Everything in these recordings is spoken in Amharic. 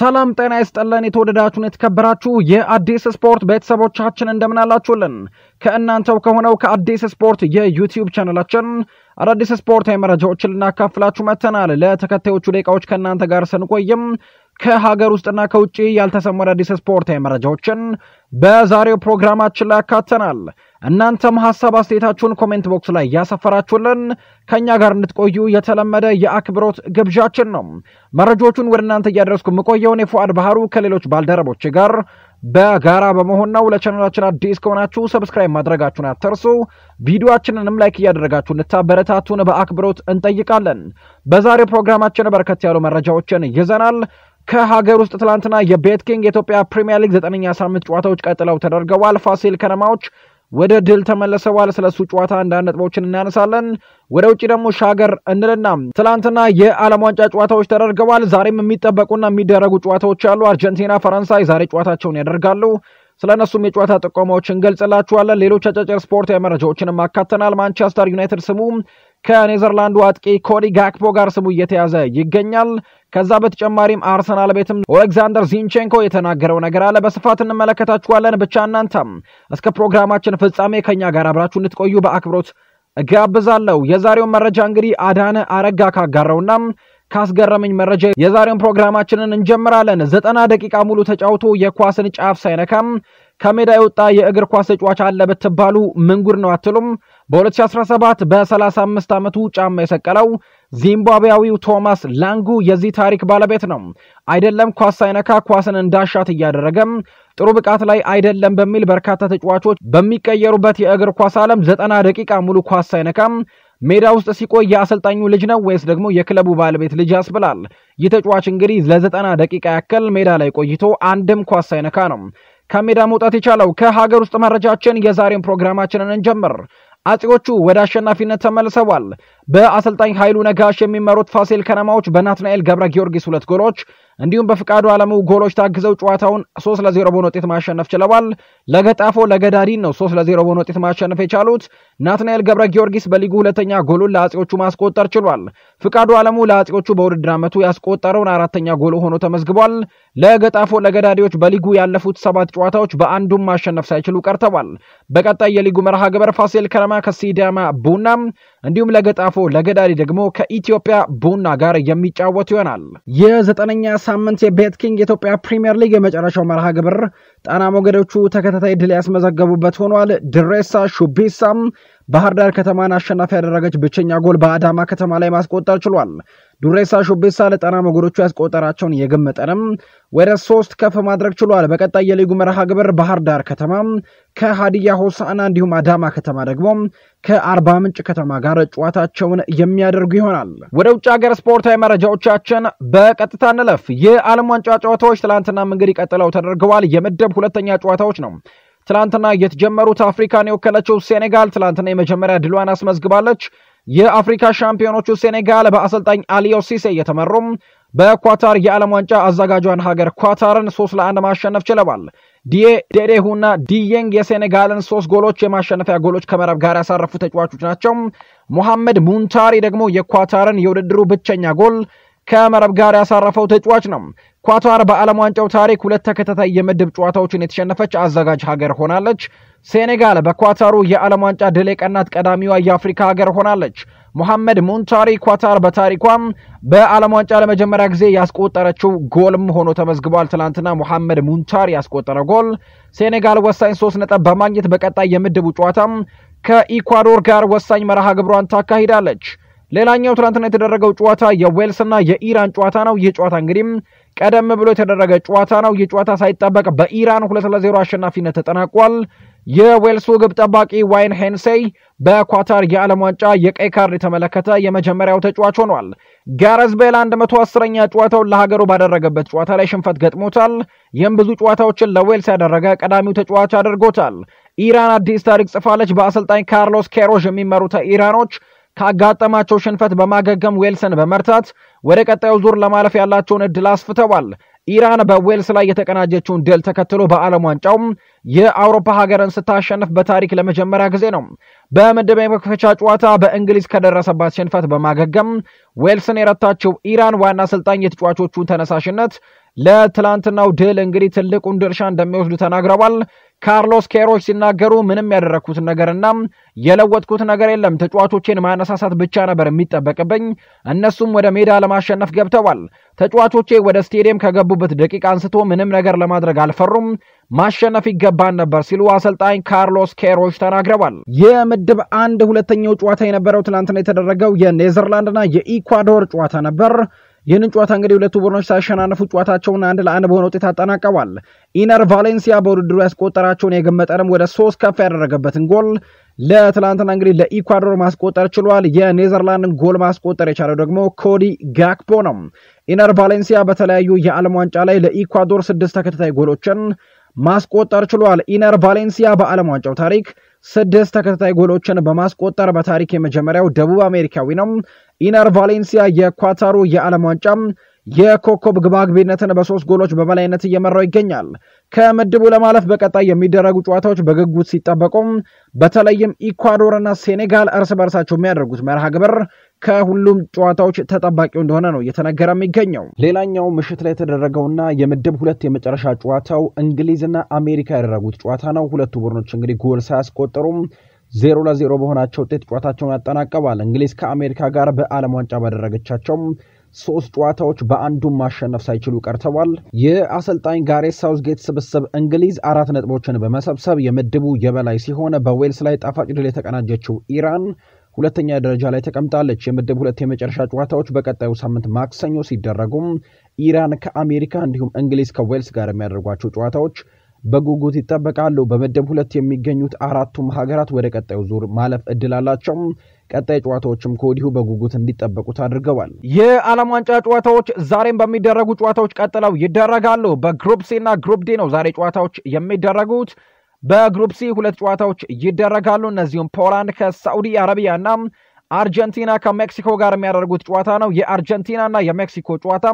ሰላም ጤና ይስጠለን። የተወደዳችሁን የተከበራችሁ የአዲስ ስፖርት ቤተሰቦቻችን እንደምናላችሁልን ከእናንተው ከሆነው ከአዲስ ስፖርት የዩቲዩብ ቻናላችን አዳዲስ ስፖርታዊ መረጃዎችን ልናካፍላችሁ መጥተናል። ለተከታዮቹ ደቂቃዎች ከእናንተ ጋር ስንቆይም ከሀገር ውስጥና ከውጭ ያልተሰሙ አዳዲስ ስፖርታዊ መረጃዎችን በዛሬው ፕሮግራማችን ላይ አካተናል። እናንተም ሐሳብ አስተያየታችሁን ኮሜንት ቦክስ ላይ እያሰፈራችሁልን ከእኛ ጋር እንድትቆዩ የተለመደ የአክብሮት ግብዣችን ነው። መረጃዎቹን ወደ እናንተ እያደረስኩ የምቆየውን የፉአድ ባህሩ ከሌሎች ባልደረቦች ጋር በጋራ በመሆን ነው። ለቻናላችን አዲስ ከሆናችሁ ሰብስክራይብ ማድረጋችሁን አትርሱ። ቪዲዮአችንንም ላይክ እያደረጋችሁ እንታበረታቱን በአክብሮት እንጠይቃለን። በዛሬው ፕሮግራማችን በርከት ያሉ መረጃዎችን ይዘናል። ከሀገር ውስጥ ትላንትና የቤት ኪንግ የኢትዮጵያ ፕሪሚየር ሊግ ዘጠነኛ ሳምንት ጨዋታዎች ቀጥለው ተደርገዋል። ፋሲል ከነማዎች ወደ ድል በኋላ ስለ እሱ ጨዋታ አንዳንድ ነጥቦችን እናነሳለን። ወደ ውጭ ደግሞ ሻገር እንልና ትላንትና የዓለም ዋንጫ ጨዋታዎች ተደርገዋል። ዛሬም የሚጠበቁና የሚደረጉ ጨዋታዎች አሉ። አርጀንቲና፣ ፈረንሳይ ዛሬ ጨዋታቸውን ያደርጋሉ። ስለ እነሱም የጨዋታ ጥቆማዎች እንገልጽላችኋለን። ሌሎች አጫጭር ስፖርታዊ መረጃዎችንም አካተናል። ማንቸስተር ዩናይትድ ስሙ ከኔዘርላንዱ አጥቂ ኮዲ ጋክፖ ጋር ስሙ እየተያዘ ይገኛል። ከዛ በተጨማሪም አርሰናል ቤትም ኦሌክዛንደር ዚንቼንኮ የተናገረው ነገር አለ። በስፋት እንመለከታችኋለን። ብቻ እናንተም እስከ ፕሮግራማችን ፍጻሜ ከኛ ጋር አብራችሁ እንድትቆዩ በአክብሮት እጋብዛለሁ። የዛሬውን መረጃ እንግዲህ አዳነ አረጋ ካጋረውና ካስገረመኝ መረጃ የዛሬውን ፕሮግራማችንን እንጀምራለን። ዘጠና ደቂቃ ሙሉ ተጫውቶ የኳስን ጫፍ ሳይነካም ከሜዳ የወጣ የእግር ኳስ ተጫዋች አለ ብትባሉ ምንጉር ነው አትሉም? በ2017 በ35 ዓመቱ ጫማ የሰቀለው ዚምባብያዊው ቶማስ ላንጉ የዚህ ታሪክ ባለቤት ነው። አይደለም ኳስ ሳይነካ ኳስን እንዳሻት እያደረገም ጥሩ ብቃት ላይ አይደለም በሚል በርካታ ተጫዋቾች በሚቀየሩበት የእግር ኳስ ዓለም ዘጠና ደቂቃ ሙሉ ኳስ ሳይነካም ሜዳ ውስጥ ሲቆይ የአሰልጣኙ ልጅ ነው ወይስ ደግሞ የክለቡ ባለቤት ልጅ ያስብላል። ይህ ተጫዋች እንግዲህ ለዘጠና ደቂቃ ያክል ሜዳ ላይ ቆይቶ አንድም ኳስ ሳይነካ ነው ከሜዳ መውጣት የቻለው። ከሀገር ውስጥ መረጃችን የዛሬን ፕሮግራማችንን እንጀምር። አጼዎቹ ወደ አሸናፊነት ተመልሰዋል። በአሰልጣኝ ኃይሉ ነጋሽ የሚመሩት ፋሲል ከነማዎች በናትናኤል ገብረ ጊዮርጊስ ሁለት ጎሎች እንዲሁም በፍቃዱ አለሙ ጎሎች ታግዘው ጨዋታውን ለ0 በሆነ ውጤት ማሸነፍ ችለዋል። ለገጣፎ ለገዳዲን ነው ለ0 በሆነ ውጤት ማሸነፍ የቻሉት። ናትናኤል ገብረ ጊዮርጊስ በሊጉ ሁለተኛ ጎሉን ለአጼዎቹ ማስቆጠር ችሏል። ፍቃዱ አለሙ ለአጼዎቹ በውድድር ዓመቱ ያስቆጠረውን አራተኛ ጎሉ ሆኖ ተመዝግቧል። ለገጣፎ ለገዳዲዎች በሊጉ ያለፉት ሰባት ጨዋታዎች በአንዱም ማሸነፍ ሳይችሉ ቀርተዋል። በቀጣይ የሊጉ መርሃ ግብር ፋሲል ከነማ ከሲዳማ ቡናም እንዲሁም ለገጣፎ ለገዳዲ ደግሞ ከኢትዮጵያ ቡና ጋር የሚጫወቱ ይሆናል። የዘጠነኛ ሳምንት የቤት ኪንግ የኢትዮጵያ ፕሪምየር ሊግ የመጨረሻው መርሃ ግብር ጣና ሞገዶቹ ተከታታይ ድል ያስመዘገቡበት ሆኗል። ድሬሳ ሹቢሳም ባህር ዳር ከተማን አሸናፊ ያደረገች ብቸኛ ጎል በአዳማ ከተማ ላይ ማስቆጠር ችሏል። ዱሬሳ ሹቤሳ ለጣና መጎዶቹ ያስቆጠራቸውን የግብ መጠንም ወደ ሶስት ከፍ ማድረግ ችሏል። በቀጣይ የሊጉ መርሃ ግብር ባህር ዳር ከተማ ከሀዲያ ሆሳና እንዲሁም አዳማ ከተማ ደግሞ ከአርባ ምንጭ ከተማ ጋር ጨዋታቸውን የሚያደርጉ ይሆናል። ወደ ውጭ ሀገር ስፖርታዊ መረጃዎቻችን በቀጥታ እንለፍ። የዓለም ዋንጫ ጨዋታዎች ትላንትናም እንግዲህ ቀጥለው ተደርገዋል። የምድብ ሁለተኛ ጨዋታዎች ነው። ትላንትና የተጀመሩት አፍሪካን የወከለችው ሴኔጋል ትላንትና የመጀመሪያ ድሏን አስመዝግባለች። የአፍሪካ ሻምፒዮኖቹ ሴኔጋል በአሰልጣኝ አሊዮ ሲሴ እየተመሩም በኳታር የዓለም ዋንጫ አዘጋጇን ሀገር ኳታርን ሶስት ለአንድ ማሸነፍ ችለዋል። ዲዬ ዴዴሁና ዲየንግ የሴኔጋልን ሶስት ጎሎች የማሸነፊያ ጎሎች ከመረብ ጋር ያሳረፉ ተጫዋቾች ናቸው። ሞሐመድ ሙንታሪ ደግሞ የኳታርን የውድድሩ ብቸኛ ጎል ከመረብ ጋር ያሳረፈው ተጫዋች ነው። ኳታር በዓለም ዋንጫው ታሪክ ሁለት ተከታታይ የምድብ ጨዋታዎችን የተሸነፈች አዘጋጅ ሀገር ሆናለች። ሴኔጋል በኳታሩ የዓለም ዋንጫ ድል የቀናት ቀዳሚዋ የአፍሪካ ሀገር ሆናለች። ሞሐመድ ሙንታሪ ኳታር በታሪኳም በዓለም ዋንጫ ለመጀመሪያ ጊዜ ያስቆጠረችው ጎልም ሆኖ ተመዝግቧል። ትናንትና ሞሐመድ ሙንታሪ ያስቆጠረ ጎል ሴኔጋል ወሳኝ ሶስት ነጥብ በማግኘት በቀጣይ የምድቡ ጨዋታም ከኢኳዶር ጋር ወሳኝ መርሃ ግብሯን ታካሂዳለች። ሌላኛው ትናንትና የተደረገው ጨዋታ የዌልስና የኢራን ጨዋታ ነው። ይህ ጨዋታ እንግዲህ ቀደም ብሎ የተደረገ ጨዋታ ነው። ይህ ጨዋታ ሳይጠበቅ በኢራን ሁለት ለዜሮ አሸናፊነት ተጠናቋል። የዌልሱ ግብ ጠባቂ ዋይን ሄንሴይ በኳታር የዓለም ዋንጫ የቀይ ካርድ የተመለከተ የመጀመሪያው ተጫዋች ሆኗል። ጋረዝ ቤል 110ኛ ጨዋታውን ለሀገሩ ባደረገበት ጨዋታ ላይ ሽንፈት ገጥሞታል። ይህም ብዙ ጨዋታዎችን ለዌልስ ያደረገ ቀዳሚው ተጫዋች አድርጎታል። ኢራን አዲስ ታሪክ ጽፋለች። በአሰልጣኝ ካርሎስ ኬሮዥ የሚመሩት ኢራኖች ካጋጠማቸው ሽንፈት በማገገም ዌልስን በመርታት ወደ ቀጣዩ ዙር ለማለፍ ያላቸውን እድል አስፍተዋል። ኢራን በዌልስ ላይ የተቀናጀችውን ድል ተከትሎ በዓለም ዋንጫው የአውሮፓ ሀገርን ስታሸንፍ በታሪክ ለመጀመሪያ ጊዜ ነው። በምድብ የመክፈቻ ጨዋታ በእንግሊዝ ከደረሰባት ሽንፈት በማገገም ዌልስን የረታችው ኢራን ዋና አሰልጣኝ የተጫዋቾቹን ተነሳሽነት ለትላንትናው ድል እንግዲህ ትልቁን ድርሻ እንደሚወስዱ ተናግረዋል። ካርሎስ ኬሮች ሲናገሩ ምንም ያደረግኩት ነገርና የለወጥኩት ነገር የለም። ተጫዋቾቼን ማነሳሳት ብቻ ነበር የሚጠበቅብኝ። እነሱም ወደ ሜዳ ለማሸነፍ ገብተዋል። ተጫዋቾቼ ወደ ስቴዲየም ከገቡበት ደቂቃ አንስቶ ምንም ነገር ለማድረግ አልፈሩም። ማሸነፍ ይገባን ነበር ሲሉ አሰልጣኝ ካርሎስ ኬሮች ተናግረዋል። የምድብ አንድ ሁለተኛው ጨዋታ የነበረው ትናንትና የተደረገው የኔዘርላንድና የኢኳዶር ጨዋታ ነበር። ይህንን ጨዋታ እንግዲህ ሁለቱ ቡድኖች ሳያሸናነፉ ጨዋታቸውን አንድ ለአንድ በሆነ ውጤት አጠናቀዋል። ኢነር ቫሌንሲያ በውድድሩ ያስቆጠራቸውን የግብ መጠንም ወደ ሶስት ከፍ ያደረገበትን ጎል ለትላንትና እንግዲህ ለኢኳዶር ማስቆጠር ችሏል። የኔዘርላንድን ጎል ማስቆጠር የቻለው ደግሞ ኮዲ ጋክፖ ነው። ኢነር ቫሌንሲያ በተለያዩ የዓለም ዋንጫ ላይ ለኢኳዶር ስድስት ተከታታይ ጎሎችን ማስቆጠር ችሏል። ኢነር ቫሌንሲያ በዓለም ዋንጫው ታሪክ ስድስት ተከታታይ ጎሎችን በማስቆጠር በታሪክ የመጀመሪያው ደቡብ አሜሪካዊ ነው። ኢነር ቫሌንሲያ የኳታሩ የዓለም ዋንጫ የኮከብ ግባግቢነትን በሶስት ጎሎች በበላይነት እየመራው ይገኛል። ከምድቡ ለማለፍ በቀጣይ የሚደረጉ ጨዋታዎች በግጉት ሲጠበቁም በተለይም ኢኳዶር እና ሴኔጋል እርስ በርሳቸው የሚያደርጉት መርሃ ግብር ከሁሉም ጨዋታዎች ተጠባቂው እንደሆነ ነው እየተነገረ የሚገኘው። ሌላኛው ምሽት ላይ የተደረገውና የምድብ ሁለት የመጨረሻ ጨዋታው እንግሊዝና አሜሪካ ያደረጉት ጨዋታ ነው። ሁለቱ ቡድኖች እንግዲህ ጎል ሳያስቆጠሩም ዜሮ ለዜሮ በሆናቸው ውጤት ጨዋታቸውን ያጠናቀዋል። እንግሊዝ ከአሜሪካ ጋር በዓለም ዋንጫ ባደረገቻቸውም ሶስት ጨዋታዎች በአንዱም ማሸነፍ ሳይችሉ ቀርተዋል። የአሰልጣኝ ጋሬት ሳውዝጌት ስብስብ እንግሊዝ አራት ነጥቦችን በመሰብሰብ የምድቡ የበላይ ሲሆን በዌልስ ላይ ጣፋጭ ድል የተቀናጀችው ኢራን ሁለተኛ ደረጃ ላይ ተቀምጣለች። የምድብ ሁለት የመጨረሻ ጨዋታዎች በቀጣዩ ሳምንት ማክሰኞ ሲደረጉም ኢራን ከአሜሪካ እንዲሁም እንግሊዝ ከዌልስ ጋር የሚያደርጓቸው ጨዋታዎች በጉጉት ይጠበቃሉ። በምድብ ሁለት የሚገኙት አራቱም ሀገራት ወደ ቀጣዩ ዙር ማለፍ እድል አላቸው። ቀጣይ ጨዋታዎችም ከወዲሁ በጉጉት እንዲጠበቁ አድርገዋል። የዓለም ዋንጫ ጨዋታዎች ዛሬም በሚደረጉ ጨዋታዎች ቀጥለው ይደረጋሉ። በግሩፕ ሲ እና ግሩፕ ዲ ነው ዛሬ ጨዋታዎች የሚደረጉት። በግሩፕ ሲ ሁለት ጨዋታዎች ይደረጋሉ። እነዚሁም ፖላንድ ከሳዑዲ አረቢያ እና አርጀንቲና ከሜክሲኮ ጋር የሚያደርጉት ጨዋታ ነው። የአርጀንቲና የሜክሲኮ ጨዋታ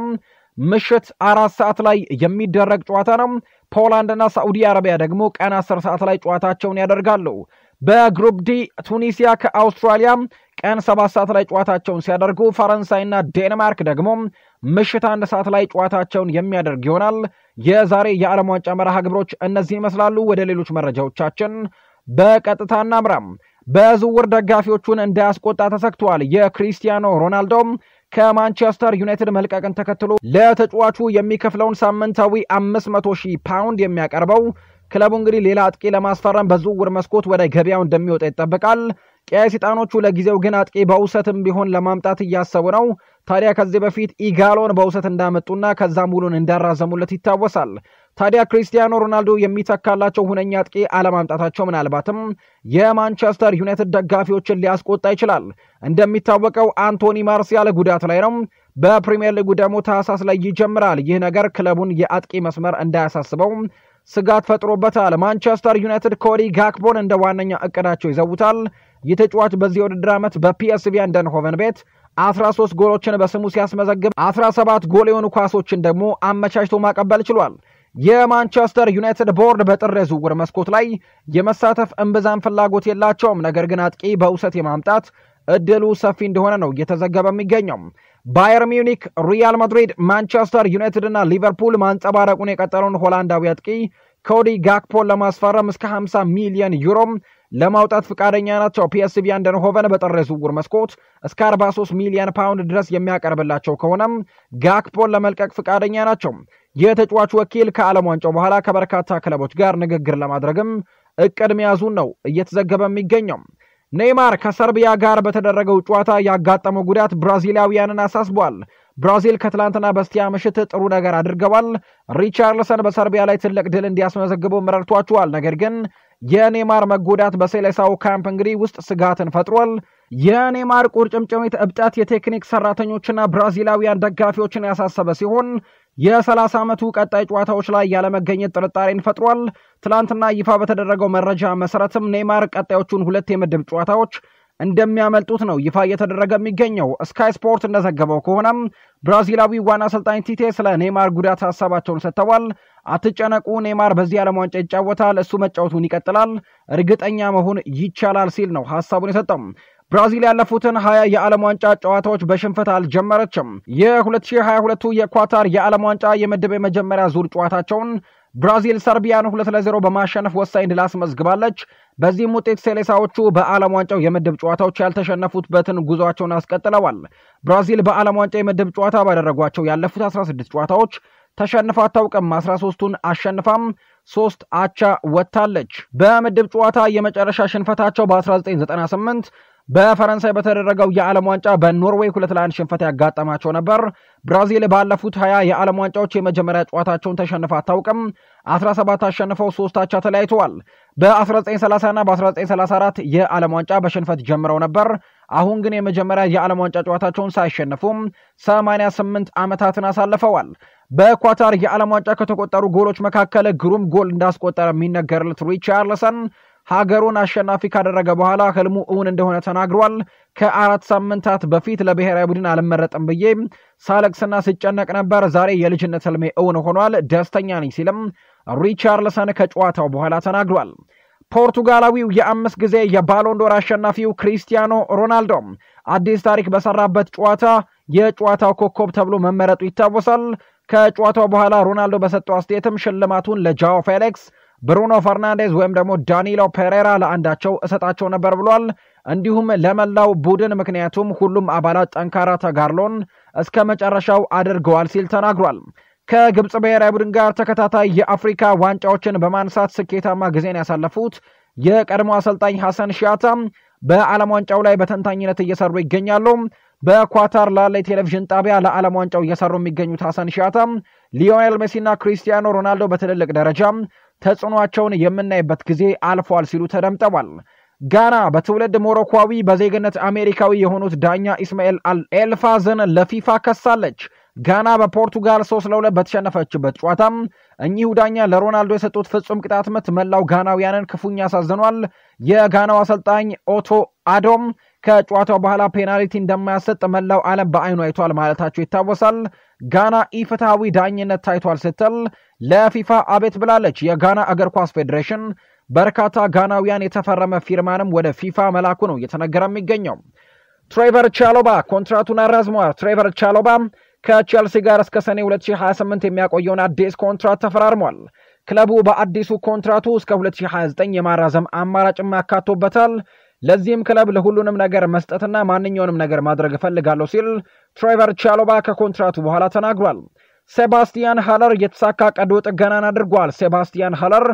ምሽት አራት ሰዓት ላይ የሚደረግ ጨዋታ ነው። ፖላንድና ሳዑዲ አረቢያ ደግሞ ቀን አስር ሰዓት ላይ ጨዋታቸውን ያደርጋሉ። በግሩፕ ዲ ቱኒሲያ ከአውስትራሊያ ቀን ሰባት ሰዓት ላይ ጨዋታቸውን ሲያደርጉ ፈረንሳይና ዴንማርክ ደግሞ ምሽት አንድ ሰዓት ላይ ጨዋታቸውን የሚያደርግ ይሆናል። የዛሬ የዓለም ዋንጫ መርሃ ግብሮች እነዚህ ይመስላሉ። ወደ ሌሎች መረጃዎቻችን በቀጥታ እናምራም። በዝውውር ደጋፊዎቹን እንዳያስቆጣ ተሰግቷል። የክሪስቲያኖ ሮናልዶም ከማንቸስተር ዩናይትድ መልቀቅን ተከትሎ ለተጫዋቹ የሚከፍለውን ሳምንታዊ አምስት መቶ ሺህ ፓውንድ የሚያቀርበው ክለቡ እንግዲህ ሌላ አጥቂ ለማስፈረም በዝውውር መስኮት ወደ ገበያው እንደሚወጣ ይጠበቃል። ቀያሲጣኖቹ ለጊዜው ግን አጥቂ በውሰትም ቢሆን ለማምጣት እያሰቡ ነው። ታዲያ ከዚህ በፊት ኢጋሎን በውሰት እንዳመጡና ከዛም ውሉን እንዳራዘሙለት ይታወሳል። ታዲያ ክሪስቲያኖ ሮናልዶ የሚተካላቸው ሁነኛ አጥቂ አለማምጣታቸው ምናልባትም የማንቸስተር ዩናይትድ ደጋፊዎችን ሊያስቆጣ ይችላል። እንደሚታወቀው አንቶኒ ማርሲያል ጉዳት ላይ ነው። በፕሪምየር ሊጉ ደግሞ ታህሳስ ላይ ይጀምራል። ይህ ነገር ክለቡን የአጥቂ መስመር እንዳያሳስበው ስጋት ፈጥሮበታል። ማንቸስተር ዩናይትድ ኮዲ ጋክቦን እንደ ዋነኛ እቅዳቸው ይዘውታል። ይህ ተጫዋች በዚህ የውድድር ዓመት በፒኤስቪ አይንድሆቨን ቤት 13 ጎሎችን በስሙ ሲያስመዘግብ 17 ጎል የሆኑ ኳሶችን ደግሞ አመቻችቶ ማቀበል ችሏል። የማንቸስተር ዩናይትድ ቦርድ በጥር የዝውውር መስኮት ላይ የመሳተፍ እምብዛም ፍላጎት የላቸውም። ነገር ግን አጥቂ በውሰት የማምጣት እድሉ ሰፊ እንደሆነ ነው እየተዘገበ የሚገኘው። ባየር ሚኒክ ሪያል ማድሪድ፣ ማንቸስተር ዩናይትድ እና ሊቨርፑል ማንጸባረቁን የቀጠለውን ሆላንዳዊ አጥቂ ኮዲ ጋክፖን ለማስፈረም እስከ 50 ሚሊዮን ዩሮም ለማውጣት ፍቃደኛ ናቸው። ፒኤስቪ አንደንሆቨን በጥር የዝውውር መስኮት እስከ 43 ሚሊዮን ፓውንድ ድረስ የሚያቀርብላቸው ከሆነም ጋክፖን ለመልቀቅ ፍቃደኛ ናቸው። የተጫዋቹ ወኪል ከዓለም ዋንጫው በኋላ ከበርካታ ክለቦች ጋር ንግግር ለማድረግም እቅድ መያዙን ነው እየተዘገበ የሚገኘው። ኔይማር ከሰርቢያ ጋር በተደረገው ጨዋታ ያጋጠመው ጉዳት ብራዚላውያንን አሳስቧል። ብራዚል ከትላንትና በስቲያ ምሽት ጥሩ ነገር አድርገዋል። ሪቻርልሰን በሰርቢያ ላይ ትልቅ ድል እንዲያስመዘግበው ረድቷቸዋል። ነገር ግን የኔማር መጎዳት በሴሌሳው ካምፕ እንግዲህ ውስጥ ስጋትን ፈጥሯል። የኔማር ቁርጭምጭሚት እብጠት የቴክኒክ ሰራተኞችና ብራዚላውያን ደጋፊዎችን ያሳሰበ ሲሆን የ30 ዓመቱ ቀጣይ ጨዋታዎች ላይ ያለመገኘት ጥርጣሬን ፈጥሯል። ትላንትና ይፋ በተደረገው መረጃ መሰረትም ኔማር ቀጣዮቹን ሁለት የምድብ ጨዋታዎች እንደሚያመልጡት ነው ይፋ እየተደረገ የሚገኘው። ስካይ ስፖርት እንደዘገበው ከሆነም ብራዚላዊ ዋና አሰልጣኝ ቲቴ ስለ ኔይማር ጉዳት ሀሳባቸውን ሰጥተዋል። አትጨነቁ፣ ኔይማር በዚህ ዓለም ዋንጫ ይጫወታል፣ እሱ መጫወቱን ይቀጥላል፣ እርግጠኛ መሆን ይቻላል ሲል ነው ሀሳቡን የሰጠው። ብራዚል ያለፉትን ሀያ የዓለም ዋንጫ ጨዋታዎች በሽንፈት አልጀመረችም። የ2022 የኳታር የዓለም ዋንጫ የምድብ የመጀመሪያ ዙር ጨዋታቸውን ብራዚል ሰርቢያን ሁለት ለዜሮ በማሸነፍ ወሳኝ ድል አስመዝግባለች። በዚህም ውጤት ሴሌሳዎቹ በዓለም ዋንጫው የምድብ ጨዋታዎች ያልተሸነፉትበትን ጉዞቸውን አስቀጥለዋል። ብራዚል በዓለም ዋንጫ የምድብ ጨዋታ ባደረጓቸው ያለፉት 16 ጨዋታዎች ተሸንፋ አታውቅም። 13ቱን አሸንፋም ሶስት አቻ ወጥታለች። በምድብ ጨዋታ የመጨረሻ ሽንፈታቸው በ1998 በፈረንሳይ በተደረገው የዓለም ዋንጫ በኖርዌይ ሁለት ለአንድ ሽንፈት ያጋጠማቸው ነበር። ብራዚል ባለፉት ሀያ የዓለም ዋንጫዎች የመጀመሪያ ጨዋታቸውን ተሸንፋ አታውቅም። 17 አሸንፈው ሶስት አቻ ተለያይተዋል። በ1930 ና በ1934 የዓለም ዋንጫ በሽንፈት ጀምረው ነበር። አሁን ግን የመጀመሪያ የዓለም ዋንጫ ጨዋታቸውን ሳይሸንፉም 88 ዓመታትን አሳልፈዋል። በኳታር የዓለም ዋንጫ ከተቆጠሩ ጎሎች መካከል ግሩም ጎል እንዳስቆጠረ የሚነገርለት ሪቻርልሰን ሀገሩን አሸናፊ ካደረገ በኋላ ህልሙ እውን እንደሆነ ተናግሯል። ከአራት ሳምንታት በፊት ለብሔራዊ ቡድን አልመረጥም ብዬ ሳለቅስና ስጨነቅ ነበር። ዛሬ የልጅነት ህልሜ እውን ሆኗል፣ ደስተኛ ነኝ ሲልም ሪቻርልሰን ከጨዋታው በኋላ ተናግሯል። ፖርቱጋላዊው የአምስት ጊዜ የባሎንዶር አሸናፊው ክሪስቲያኖ ሮናልዶ አዲስ ታሪክ በሰራበት ጨዋታ የጨዋታው ኮከብ ተብሎ መመረጡ ይታወሳል። ከጨዋታው በኋላ ሮናልዶ በሰጠው አስተያየትም ሽልማቱን ለጃኦ ፌሌክስ ብሩኖ ፈርናንዴዝ ወይም ደግሞ ዳኒሎ ፔሬራ ለአንዳቸው እሰጣቸው ነበር ብሏል። እንዲሁም ለመላው ቡድን ምክንያቱም ሁሉም አባላት ጠንካራ ተጋድሎን እስከ መጨረሻው አድርገዋል ሲል ተናግሯል። ከግብፅ ብሔራዊ ቡድን ጋር ተከታታይ የአፍሪካ ዋንጫዎችን በማንሳት ስኬታማ ጊዜን ያሳለፉት የቀድሞ አሰልጣኝ ሐሰን ሺያታ በዓለም ዋንጫው ላይ በተንታኝነት እየሰሩ ይገኛሉ። በኳታር ላለ ቴሌቪዥን ጣቢያ ለዓለም ዋንጫው እየሰሩ የሚገኙት ሐሰን ሺያታ ሊዮኔል ሜሲና ክሪስቲያኖ ሮናልዶ በትልልቅ ደረጃ ተጽዕኖቸውን የምናይበት ጊዜ አልፏል ሲሉ ተደምጠዋል። ጋና በትውልድ ሞሮኳዊ በዜግነት አሜሪካዊ የሆኑት ዳኛ ኢስማኤል አልኤልፋዝን ለፊፋ ከሳለች። ጋና በፖርቱጋል ሶስት ለሁለት በተሸነፈችበት ጨዋታም እኚሁ ዳኛ ለሮናልዶ የሰጡት ፍጹም ቅጣት ምት መላው ጋናውያንን ክፉኛ አሳዝኗል። የጋናው አሰልጣኝ ኦቶ አዶም ከጨዋታው በኋላ ፔናልቲ እንደማያሰጥ መላው ዓለም በአይኑ አይቷል ማለታቸው ይታወሳል። ጋና ኢፍትሐዊ ዳኝነት ታይቷል ስትል ለፊፋ አቤት ብላለች። የጋና እግር ኳስ ፌዴሬሽን በርካታ ጋናውያን የተፈረመ ፊርማንም ወደ ፊፋ መላኩ ነው እየተነገረ የሚገኘው። ትሬቨር ቻሎባ ኮንትራቱን አራዝሟል። ትሬቨር ቻሎባ ከቼልሲ ጋር እስከ ሰኔ 2028 የሚያቆየውን አዲስ ኮንትራት ተፈራርሟል። ክለቡ በአዲሱ ኮንትራቱ እስከ 2029 የማራዘም አማራጭም ያካቶበታል። ለዚህም ክለብ ለሁሉንም ነገር መስጠትና ማንኛውንም ነገር ማድረግ እፈልጋለሁ ሲል ትሬቨር ቻሎባ ከኮንትራቱ በኋላ ተናግሯል። ሴባስቲያን ሃለር የተሳካ ቀዶ ጥገናን አድርጓል። ሴባስቲያን ሃለር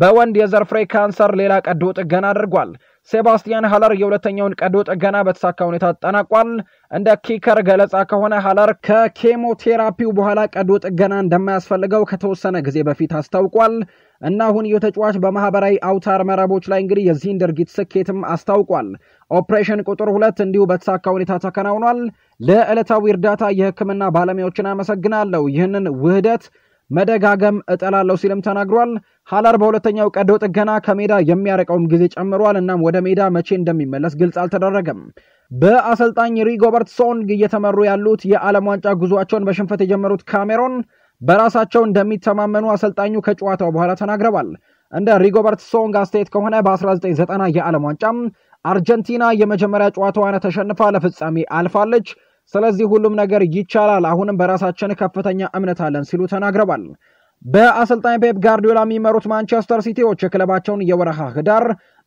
በወንድ የዘር ፍሬ ካንሰር ሌላ ቀዶ ጥገና አድርጓል። ሴባስቲያን ሃለር የሁለተኛውን ቀዶ ጥገና በተሳካ ሁኔታ አጠናቋል። እንደ ኪከር ገለጻ ከሆነ ሃለር ከኬሞቴራፒው በኋላ ቀዶ ጥገና እንደማያስፈልገው ከተወሰነ ጊዜ በፊት አስታውቋል። እና አሁን የተጫዋች በማህበራዊ አውታር መረቦች ላይ እንግዲህ የዚህን ድርጊት ስኬትም አስታውቋል። ኦፕሬሽን ቁጥር ሁለት እንዲሁ በተሳካ ሁኔታ ተከናውኗል። ለዕለታዊ እርዳታ የህክምና ባለሙያዎችን አመሰግናለሁ። ይህንን ውህደት መደጋገም እጠላለሁ ሲልም ተናግሯል። ሀላር በሁለተኛው ቀዶ ጥገና ከሜዳ የሚያረቀውም ጊዜ ጨምሯል። እናም ወደ ሜዳ መቼ እንደሚመለስ ግልጽ አልተደረገም። በአሰልጣኝ ሪጎበርት ሶንግ እየተመሩ ያሉት የዓለም ዋንጫ ጉዟቸውን በሽንፈት የጀመሩት ካሜሮን በራሳቸው እንደሚተማመኑ አሰልጣኙ ከጨዋታው በኋላ ተናግረዋል። እንደ ሪጎበርት ሶንግ አስተያየት ከሆነ በ1990 የዓለም ዋንጫ አርጀንቲና የመጀመሪያ ጨዋታዋን ተሸንፋ ለፍጻሜ አልፋለች። ስለዚህ ሁሉም ነገር ይቻላል፣ አሁንም በራሳችን ከፍተኛ እምነት አለን ሲሉ ተናግረዋል። በአሰልጣኝ ፔፕ ጋርዲዮላ የሚመሩት ማንቸስተር ሲቲዎች የክለባቸውን የወረሃ ህዳር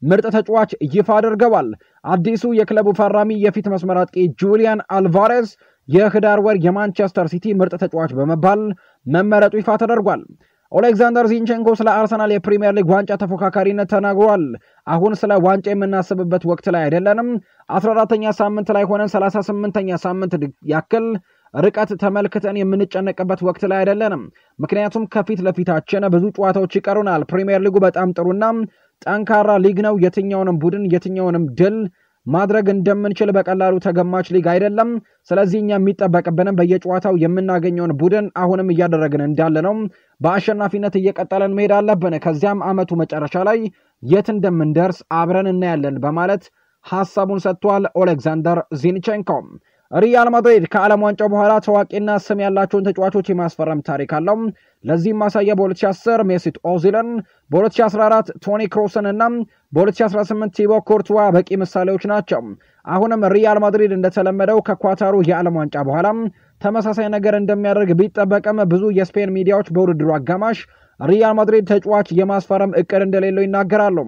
ምርጥ ተጫዋች ይፋ አድርገዋል። አዲሱ የክለቡ ፈራሚ የፊት መስመር አጥቂ ጁሊያን አልቫሬዝ የህዳር ወር የማንቸስተር ሲቲ ምርጥ ተጫዋች በመባል መመረጡ ይፋ ተደርጓል። ኦሌክዛንደር ዚንቼንኮ ስለ አርሰናል የፕሪምየር ሊግ ዋንጫ ተፎካካሪነት ተናግሯል። አሁን ስለ ዋንጫ የምናስብበት ወቅት ላይ አይደለንም። 14 14ተኛ ሳምንት ላይ ሆነን 38 ኛ ሳምንት ያክል ርቀት ተመልክተን የምንጨነቅበት ወቅት ላይ አይደለንም። ምክንያቱም ከፊት ለፊታችን ብዙ ጨዋታዎች ይቀሩናል። ፕሪምየር ሊጉ በጣም ጥሩና ጠንካራ ሊግ ነው። የትኛውንም ቡድን የትኛውንም ድል ማድረግ እንደምንችል በቀላሉ ተገማች ሊግ አይደለም። ስለዚህ እኛ የሚጠበቅብንም በየጨዋታው የምናገኘውን ቡድን አሁንም እያደረግን እንዳለ ነው። በአሸናፊነት እየቀጠለን መሄድ አለብን። ከዚያም አመቱ መጨረሻ ላይ የት እንደምንደርስ አብረን እናያለን በማለት ሀሳቡን ሰጥቷል ኦሌክዛንደር ዚንቼንኮ። ሪያል ማድሪድ ከዓለም ዋንጫው በኋላ ታዋቂና ስም ያላቸውን ተጫዋቾች የማስፈረም ታሪክ አለው። ለዚህም ማሳያ በ2010 ሜሲት ኦዚልን፣ በ2014 ቶኒ ክሮስን እና በ2018 ቲቦ ኮርቱዋ በቂ ምሳሌዎች ናቸው። አሁንም ሪያል ማድሪድ እንደተለመደው ከኳታሩ የዓለም ዋንጫ በኋላ ተመሳሳይ ነገር እንደሚያደርግ ቢጠበቅም ብዙ የስፔን ሚዲያዎች በውድድሩ አጋማሽ ሪያል ማድሪድ ተጫዋች የማስፈረም እቅድ እንደሌለው ይናገራሉ።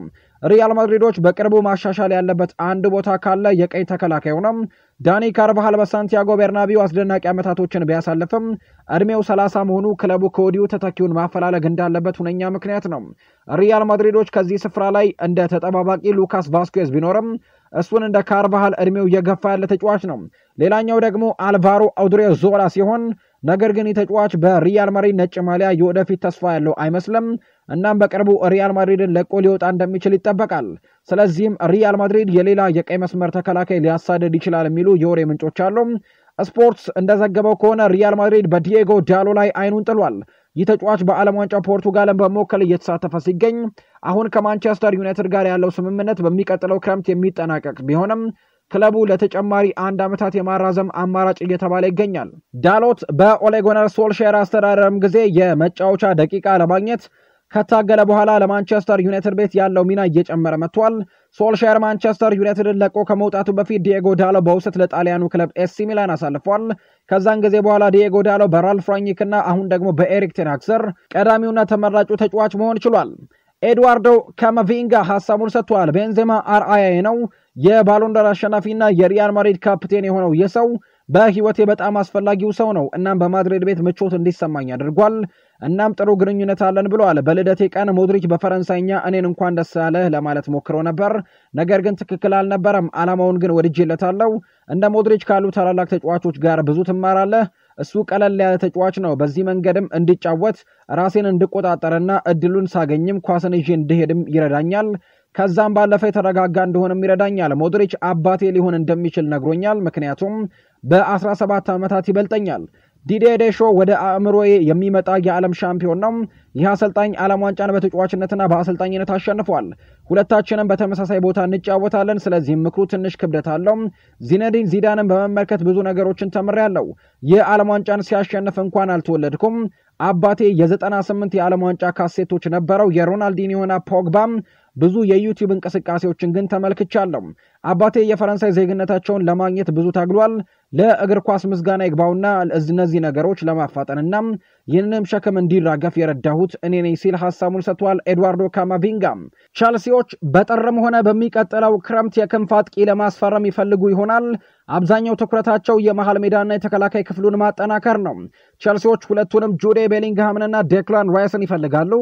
ሪያል ማድሪዶች በቅርቡ ማሻሻል ያለበት አንድ ቦታ ካለ የቀኝ ተከላካዩ ነው። ዳኒ ካርቫሃል በሳንቲያጎ ቤርናቢው አስደናቂ ዓመታቶችን ቢያሳልፍም ዕድሜው ሰላሳ መሆኑ ክለቡ ከወዲሁ ተተኪውን ማፈላለግ እንዳለበት ሁነኛ ምክንያት ነው። ሪያል ማድሪዶች ከዚህ ስፍራ ላይ እንደ ተጠባባቂ ሉካስ ቫስኩዝ ቢኖርም እሱን እንደ ካርቫሃል ዕድሜው እየገፋ ያለ ተጫዋች ነው። ሌላኛው ደግሞ አልቫሮ አውድሬ ዞላ ሲሆን ነገር ግን ተጫዋች በሪያል ማድሪድ ነጭ ማሊያ የወደፊት ተስፋ ያለው አይመስልም። እናም በቅርቡ ሪያል ማድሪድን ለቆ ሊወጣ እንደሚችል ይጠበቃል። ስለዚህም ሪያል ማድሪድ የሌላ የቀይ መስመር ተከላካይ ሊያሳደድ ይችላል የሚሉ የወሬ ምንጮች አሉ። ስፖርትስ እንደዘገበው ከሆነ ሪያል ማድሪድ በዲየጎ ዳሎ ላይ አይኑን ጥሏል። ይህ ተጫዋች በዓለም ዋንጫ ፖርቱጋልን በመወከል እየተሳተፈ ሲገኝ አሁን ከማንቸስተር ዩናይትድ ጋር ያለው ስምምነት በሚቀጥለው ክረምት የሚጠናቀቅ ቢሆንም ክለቡ ለተጨማሪ አንድ ዓመታት የማራዘም አማራጭ እየተባለ ይገኛል። ዳሎት በኦሌጎነር ሶልሼር አስተዳደርም ጊዜ የመጫወቻ ደቂቃ ለማግኘት ከታገለ በኋላ ለማንቸስተር ዩናይትድ ቤት ያለው ሚና እየጨመረ መጥቷል። ሶልሼር ማንቸስተር ዩናይትድን ለቆ ከመውጣቱ በፊት ዲኤጎ ዳሎ በውሰት ለጣሊያኑ ክለብ ኤሲ ሚላን አሳልፏል። ከዛን ጊዜ በኋላ ዲኤጎ ዳሎ በራልፍ ራኒክና አሁን ደግሞ በኤሪክ ቴናክሰር ቀዳሚውና ተመራጩ ተጫዋች መሆን ችሏል። ኤድዋርዶ ካማቪንጋ ሀሳቡን ሰጥቷል። ቤንዜማ አርአያዬ ነው። የባሎንዶር አሸናፊና የሪያል ማድሪድ ካፕቴን የሆነው የሰው በህይወቴ በጣም አስፈላጊው ሰው ነው። እናም በማድሪድ ቤት ምቾት እንዲሰማኝ አድርጓል። እናም ጥሩ ግንኙነት አለን ብለዋል። በልደቴ ቀን ሞድሪች በፈረንሳይኛ እኔን እንኳን ደስ አለህ ለማለት ሞክሮ ነበር፣ ነገር ግን ትክክል አልነበረም። አላማውን ግን ወድጄለታለሁ። እንደ ሞድሪች ካሉ ታላላቅ ተጫዋቾች ጋር ብዙ ትማራለህ። እሱ ቀለል ያለ ተጫዋች ነው። በዚህ መንገድም እንድጫወት ራሴን እንድቆጣጠርና እድሉን ሳገኝም ኳስን ይዤ እንድሄድም ይረዳኛል። ከዛም ባለፈ የተረጋጋ እንደሆነም ይረዳኛል። ሞድሪች አባቴ ሊሆን እንደሚችል ነግሮኛል። ምክንያቱም በ17 ዓመታት ይበልጠኛል። ዲዴዴሾ ወደ አእምሮዬ የሚመጣ የዓለም ሻምፒዮን ነው። ይህ አሰልጣኝ ዓለም ዋንጫን በተጫዋችነትና በአሰልጣኝነት አሸንፏል። ሁለታችንም በተመሳሳይ ቦታ እንጫወታለን። ስለዚህ ምክሩ ትንሽ ክብደት አለው። ዚነዲን ዚዳንን በመመልከት ብዙ ነገሮችን ተምሬያለሁ። ይህ ዓለም ዋንጫን ሲያሸንፍ እንኳን አልተወለድኩም። አባቴ የዘጠና 98 የዓለም ዋንጫ ካሴቶች ነበረው። የሮናልዲኒዮና ፖግባም ብዙ የዩቲዩብ እንቅስቃሴዎችን ግን ተመልክቻለሁ። አባቴ የፈረንሳይ ዜግነታቸውን ለማግኘት ብዙ ታግሏል። ለእግር ኳስ ምስጋና ይግባውና እነዚህ ነገሮች ለማፋጠንና ይህንም ሸክም እንዲራገፍ የረዳሁት እኔ ነኝ ሲል ሀሳቡን ሰጥቷል ኤድዋርዶ ካማቪንጋ። ቻልሲዎች በጥርም ሆነ በሚቀጥለው ክረምት የክንፍ አጥቂ ለማስፈረም ይፈልጉ ይሆናል። አብዛኛው ትኩረታቸው የመሃል ሜዳና የተከላካይ ክፍሉን ማጠናከር ነው። ቻልሲዎች ሁለቱንም ጁዴ ቤሊንግሃምንና ዴክላን ራይስን ይፈልጋሉ።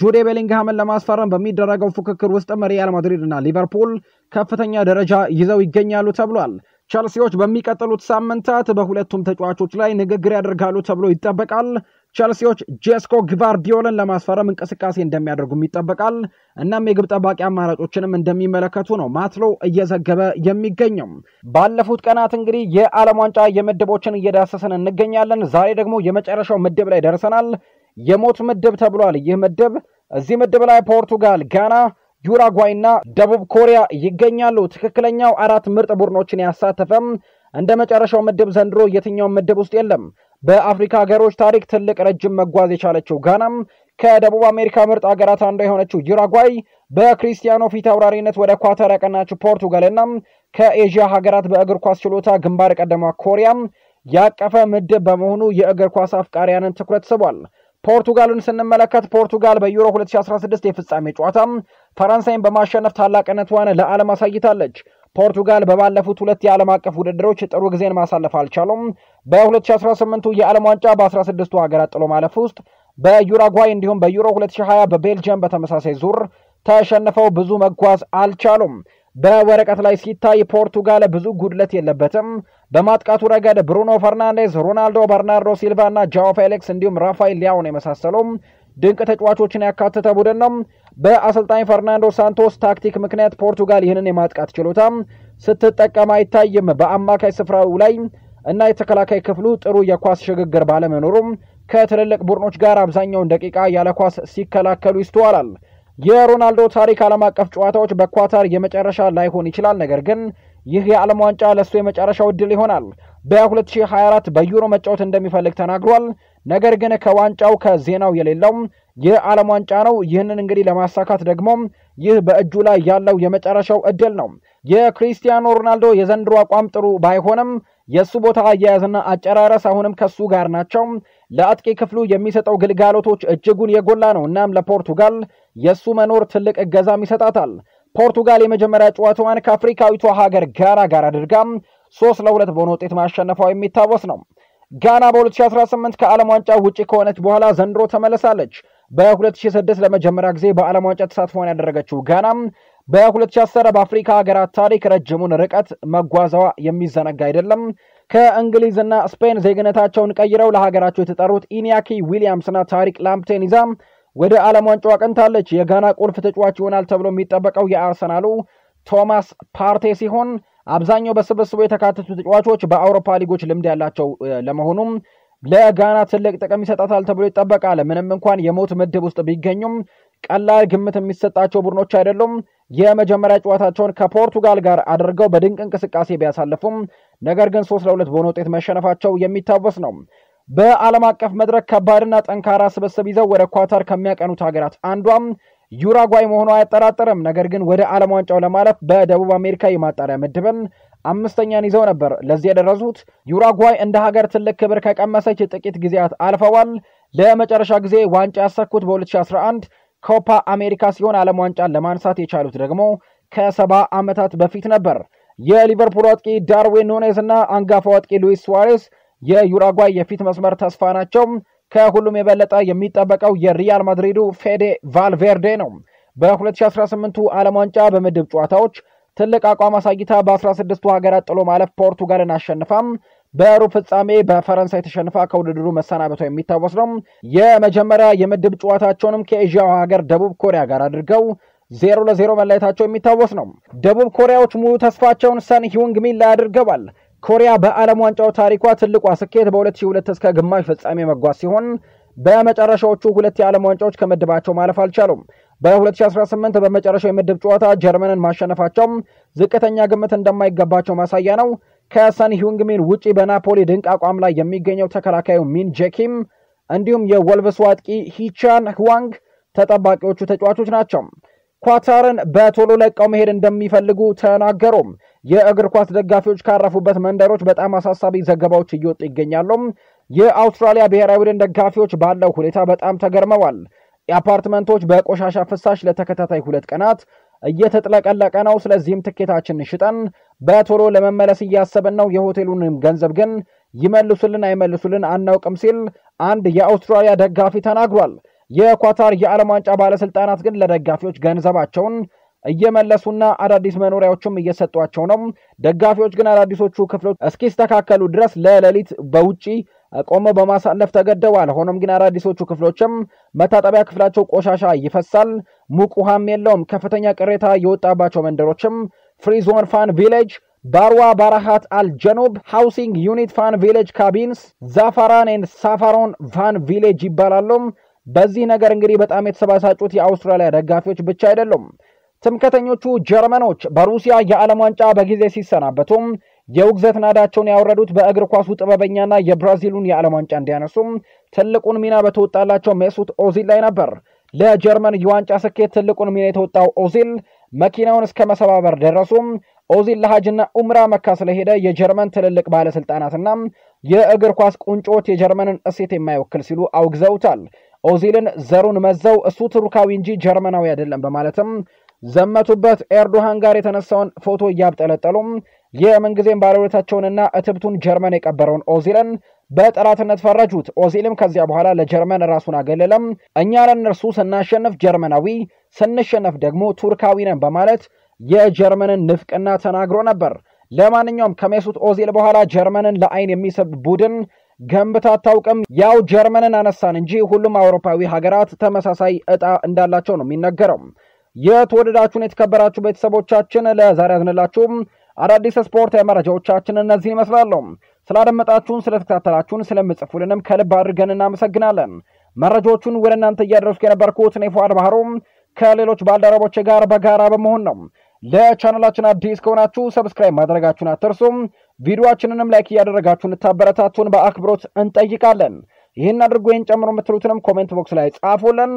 ጁዴ ቤሊንግሃምን ለማስፈረም በሚደረገው ፉክክር ውስጥም ሪያል ማድሪድ እና ሊቨርፑል ከፍተኛ ደረጃ ይዘው ይገኛሉ ተብሏል። ቸልሲዎች በሚቀጥሉት ሳምንታት በሁለቱም ተጫዋቾች ላይ ንግግር ያደርጋሉ ተብሎ ይጠበቃል። ቸልሲዎች ጄስኮ ግቫርዲዮልን ለማስፈረም እንቅስቃሴ እንደሚያደርጉም ይጠበቃል። እናም የግብ ጠባቂ አማራጮችንም እንደሚመለከቱ ነው ማትሎ እየዘገበ የሚገኘው። ባለፉት ቀናት እንግዲህ የዓለም ዋንጫ የምድቦችን እየዳሰሰን እንገኛለን። ዛሬ ደግሞ የመጨረሻው ምድብ ላይ ደርሰናል። የሞት ምድብ ተብሏል። ይህ ምድብ እዚህ ምድብ ላይ ፖርቱጋል፣ ጋና፣ ዩራጓይ ደቡብ ኮሪያ ይገኛሉ። ትክክለኛው አራት ምርጥ ቡድኖችን ያሳተፈም እንደ መጨረሻው ምድብ ዘንድሮ የትኛውን ምድብ ውስጥ የለም። በአፍሪካ ሀገሮች ታሪክ ትልቅ ረጅም መጓዝ የቻለችው ጋናም ከደቡብ አሜሪካ ምርጥ ሀገራት አንዷ የሆነችው ዩራጓይ በክሪስቲያኖ ፊት አውራሪነት ወደ ኳተር ያቀናችው ፖርቱጋልና ከኤዥያ ሀገራት በእግር ኳስ ችሎታ ግንባር ቀደማ ኮሪያም ያቀፈ ምድብ በመሆኑ የእግር ኳስ አፍቃሪያንን ትኩረት ስቧል። ፖርቱጋልን ስንመለከት ፖርቱጋል በዩሮ 2016 የፍጻሜ ጨዋታ ፈረንሳይን በማሸነፍ ታላቅነቷን ለዓለም አሳይታለች። ፖርቱጋል በባለፉት ሁለት የዓለም አቀፍ ውድድሮች ጥሩ ጊዜን ማሳለፍ አልቻሉም። በ2018ቱ የዓለም ዋንጫ በ16ቱ ሀገራት ጥሎ ማለፍ ውስጥ በዩራጓይ እንዲሁም በዩሮ 2020 በቤልጅየም በተመሳሳይ ዙር ተሸንፈው ብዙ መጓዝ አልቻሉም። በወረቀት ላይ ሲታይ ፖርቱጋል ብዙ ጉድለት የለበትም። በማጥቃቱ ረገድ ብሩኖ ፈርናንዴዝ፣ ሮናልዶ፣ በርናርዶ ሲልቫ እና ጃዋ ፌሊክስ እንዲሁም ራፋኤል ሊያውን የመሳሰሉም ድንቅ ተጫዋቾችን ያካተተ ቡድን ነው። በአሰልጣኝ ፈርናንዶ ሳንቶስ ታክቲክ ምክንያት ፖርቱጋል ይህንን የማጥቃት ችሎታ ስትጠቀም አይታይም። በአማካይ ስፍራው ላይ እና የተከላካይ ክፍሉ ጥሩ የኳስ ሽግግር ባለመኖሩም ከትልልቅ ቡድኖች ጋር አብዛኛውን ደቂቃ ያለ ኳስ ሲከላከሉ ይስተዋላል። የሮናልዶ ታሪክ ዓለም አቀፍ ጨዋታዎች በኳታር የመጨረሻ ላይሆን ይችላል። ነገር ግን ይህ የዓለም ዋንጫ ለእሱ የመጨረሻው እድል ይሆናል። በ2024 በዩሮ መጫወት እንደሚፈልግ ተናግሯል። ነገር ግን ከዋንጫው ከዜናው የሌለው የዓለም ዋንጫ ነው። ይህንን እንግዲህ ለማሳካት ደግሞ ይህ በእጁ ላይ ያለው የመጨረሻው እድል ነው። የክሪስቲያኖ ሮናልዶ የዘንድሮ አቋም ጥሩ ባይሆንም የእሱ ቦታ አያያዝና አጨራረስ አሁንም ከሱ ጋር ናቸው። ለአጥቂ ክፍሉ የሚሰጠው ግልጋሎቶች እጅጉን የጎላ ነው። እናም ለፖርቱጋል የእሱ መኖር ትልቅ እገዛም ይሰጣታል። ፖርቱጋል የመጀመሪያ ጨዋታዋን ከአፍሪካዊቷ ሀገር ጋና ጋር አድርጋ ሶስት ለሁለት በሆነ ውጤት ማሸነፏ የሚታወስ ነው። ጋና በ2018 ከዓለም ዋንጫ ውጪ ከሆነች በኋላ ዘንድሮ ተመልሳለች። በ2006 ለመጀመሪያ ጊዜ በዓለም ዋንጫ ተሳትፎን ያደረገችው ጋና በ2010 በአፍሪካ ሀገራት ታሪክ ረጅሙን ርቀት መጓዘዋ የሚዘነጋ አይደለም። ከእንግሊዝና ስፔን ዜግነታቸውን ቀይረው ለሀገራቸው የተጠሩት ኢኒያኪ ዊሊያምስና ታሪክ ላምፕቴን ይዛ ወደ ዓለም ዋንጫው አቀንታለች የጋና ቁልፍ ተጫዋች ይሆናል ተብሎ የሚጠበቀው የአርሰናሉ ቶማስ ፓርቴ ሲሆን አብዛኛው በስብስቡ የተካተቱ ተጫዋቾች በአውሮፓ ሊጎች ልምድ ያላቸው ለመሆኑም ለጋና ትልቅ ጥቅም ይሰጣታል ተብሎ ይጠበቃል። ምንም እንኳን የሞት ምድብ ውስጥ ቢገኙም ቀላል ግምት የሚሰጣቸው ቡድኖች አይደሉም። የመጀመሪያ ጨዋታቸውን ከፖርቱጋል ጋር አድርገው በድንቅ እንቅስቃሴ ቢያሳልፉም ነገር ግን ሶስት ለሁለት በሆነ ውጤት መሸነፋቸው የሚታወስ ነው። በዓለም አቀፍ መድረክ ከባድና ጠንካራ ስብስብ ይዘው ወደ ኳታር ከሚያቀኑት ሀገራት አንዷም ዩራጓይ መሆኑ አያጠራጥርም። ነገር ግን ወደ ዓለም ዋንጫው ለማለፍ በደቡብ አሜሪካ የማጣሪያ ምድብን አምስተኛን ይዘው ነበር። ለዚህ የደረሱት ዩራጓይ እንደ ሀገር ትልቅ ክብር ከቀመሰች ጥቂት ጊዜያት አልፈዋል። ለመጨረሻ ጊዜ ዋንጫ ያሰኩት በ2011 ኮፓ አሜሪካ ሲሆን ዓለም ዋንጫን ለማንሳት የቻሉት ደግሞ ከሰባ ዓመታት በፊት ነበር። የሊቨርፑል አጥቂ ዳርዊን ኑኔዝ እና አንጋፋው አጥቂ ሉዊስ ሱዋሬስ የዩራጓይ የፊት መስመር ተስፋ ናቸው። ከሁሉም የበለጠ የሚጠበቀው የሪያል ማድሪዱ ፌዴ ቫልቬርዴ ነው። በ2018ቱ ዓለም ዋንጫ በምድብ ጨዋታዎች ትልቅ አቋም አሳይታ በ16ቱ ሀገራት ጥሎ ማለፍ ፖርቱጋልን አሸንፋም በሩብ ፍጻሜ በፈረንሳይ ተሸንፋ ከውድድሩ መሰናበቷ የሚታወስ ነው። የመጀመሪያ የምድብ ጨዋታቸውንም ከኤዥያው ሀገር ደቡብ ኮሪያ ጋር አድርገው ዜሮ ለዜሮ መለየታቸው የሚታወስ ነው። ደቡብ ኮሪያዎች ሙሉ ተስፋቸውን ሰን ሂዩንግ ሚን ላይ አድርገዋል። ኮሪያ በዓለም ዋንጫው ታሪኳ ትልቋ ስኬት በ2002 እስከ ግማሽ ፍጻሜ መጓዝ ሲሆን በመጨረሻዎቹ ሁለት የዓለም ዋንጫዎች ከምድባቸው ማለፍ አልቻሉም። በ2018 በመጨረሻው የምድብ ጨዋታ ጀርመንን ማሸነፋቸውም ዝቅተኛ ግምት እንደማይገባቸው ማሳያ ነው። ከሰን ሂዩንግሚን ውጪ በናፖሊ ድንቅ አቋም ላይ የሚገኘው ተከላካዩ ሚን ጄኪም እንዲሁም የወልቭስ ዋጥቂ ሂቻን ህዋንግ ተጠባቂዎቹ ተጫዋቾች ናቸው። ኳታርን በቶሎ ለቀው መሄድ እንደሚፈልጉ ተናገሩም። የእግር ኳስ ደጋፊዎች ካረፉበት መንደሮች በጣም አሳሳቢ ዘገባዎች እየወጡ ይገኛሉ። የአውስትራሊያ ብሔራዊ ቡድን ደጋፊዎች ባለው ሁኔታ በጣም ተገርመዋል። የአፓርትመንቶች በቆሻሻ ፍሳሽ ለተከታታይ ሁለት ቀናት እየተጥለቀለቀ ነው። ስለዚህም ትኬታችን ሽጠን በቶሎ ለመመለስ እያሰብን ነው። የሆቴሉንም ገንዘብ ግን ይመልሱልን አይመልሱልን አናውቅም ሲል አንድ የአውስትራሊያ ደጋፊ ተናግሯል። የኳታር የዓለም ዋንጫ ባለስልጣናት ግን ለደጋፊዎች ገንዘባቸውን እየመለሱና አዳዲስ መኖሪያዎችም እየሰጧቸው ነው። ደጋፊዎች ግን አዳዲሶቹ ክፍሎች እስኪስተካከሉ ድረስ ለሌሊት በውጪ ቆመው በማሳለፍ ተገደዋል። ሆኖም ግን አዳዲሶቹ ክፍሎችም መታጠቢያ ክፍላቸው ቆሻሻ ይፈሳል፣ ሙቅ ውሃም የለውም። ከፍተኛ ቅሬታ የወጣባቸው መንደሮችም ፍሪዞን ፋን ቪሌጅ፣ ባርዋ፣ ባራሃት፣ አልጀኑብ ሃውሲንግ ዩኒት ፋን ቪሌጅ፣ ካቢንስ፣ ዛፋራን ኤንድ ሳፋሮን ፋን ቪሌጅ ይባላሉ። በዚህ ነገር እንግዲህ በጣም የተሰባሳጩት የአውስትራሊያ ደጋፊዎች ብቻ አይደሉም። ትምከተኞቹ ጀርመኖች በሩሲያ የዓለም ዋንጫ በጊዜ ሲሰናበቱም የውግዘት ናዳቸውን ያወረዱት በእግር ኳሱ ጥበበኛና የብራዚሉን የዓለም ዋንጫ እንዲያነሱም ትልቁን ሚና በተወጣላቸው ሜሱት ኦዚል ላይ ነበር። ለጀርመን የዋንጫ ስኬት ትልቁን ሚና የተወጣው ኦዚል መኪናውን እስከ መሰባበር ደረሱም። ኦዚል ለሀጅና ኡምራ መካ ስለሄደ የጀርመን ትልልቅ ባለስልጣናትና የእግር ኳስ ቁንጮት የጀርመንን እሴት የማይወክል ሲሉ አውግዘውታል። ኦዚልን ዘሩን መዘው እሱ ትሩካዊ እንጂ ጀርመናዊ አይደለም በማለትም ዘመቱበት። ኤርዶሃን ጋር የተነሳውን ፎቶ እያብጠለጠሉም የምንጊዜም ባለቤታቸውንና እትብቱን ጀርመን የቀበረውን ኦዚልን በጠላትነት ፈረጁት። ኦዚልም ከዚያ በኋላ ለጀርመን ራሱን አገለለም። እኛ ለእነርሱ ስናሸንፍ ጀርመናዊ፣ ስንሸነፍ ደግሞ ቱርካዊ ነን በማለት የጀርመንን ንፍቅና ተናግሮ ነበር። ለማንኛውም ከሜሱት ኦዚል በኋላ ጀርመንን ለአይን የሚስብ ቡድን ገንብታ አታውቅም። ያው ጀርመንን አነሳን እንጂ ሁሉም አውሮፓዊ ሀገራት ተመሳሳይ እጣ እንዳላቸው ነው የሚነገረው። የተወደዳችሁን የተከበራችሁ ቤተሰቦቻችን ለዛሬ ያዝንላችሁ አዳዲስ ስፖርታዊ መረጃዎቻችን እነዚህን ይመስላሉ። ስላደመጣችሁን፣ ስለተከታተላችሁን፣ ስለምጽፉልንም ከልብ አድርገን እናመሰግናለን። መረጃዎቹን ወደ እናንተ እያደረስኩ የነበርኩት እኔ ፉአድ ከሌሎች ባልደረቦች ጋር በጋራ በመሆን ነው። ለቻናላችን አዲስ ከሆናችሁ ሰብስክራይብ ማድረጋችሁን አትርሱም። ቪዲዮችንንም ላይክ እያደረጋችሁ እንድታበረታቱን በአክብሮት እንጠይቃለን። ይህን አድርጎ ይህን ጨምሮ የምትሉትንም ኮሜንት ቦክስ ላይ ጻፉልን።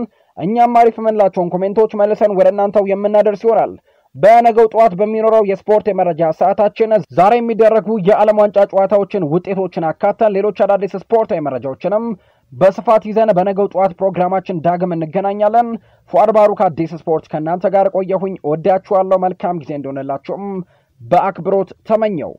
እኛም አሪፍ የምንላቸውን ኮሜንቶች መልሰን ወደ እናንተው የምናደርስ ይሆናል። በነገው ጠዋት በሚኖረው የስፖርት የመረጃ ሰዓታችን ዛሬ የሚደረጉ የዓለም ዋንጫ ጨዋታዎችን ውጤቶችን አካተን ሌሎች አዳዲስ ስፖርታዊ መረጃዎችንም በስፋት ይዘን በነገው ጠዋት ፕሮግራማችን ዳግም እንገናኛለን። ፏድ ባሩ ከአዲስ ስፖርት ከእናንተ ጋር ቆየሁኝ። ወዳችኋለሁ። መልካም ጊዜ እንደሆነላችሁም በአክብሮት ተመኘው።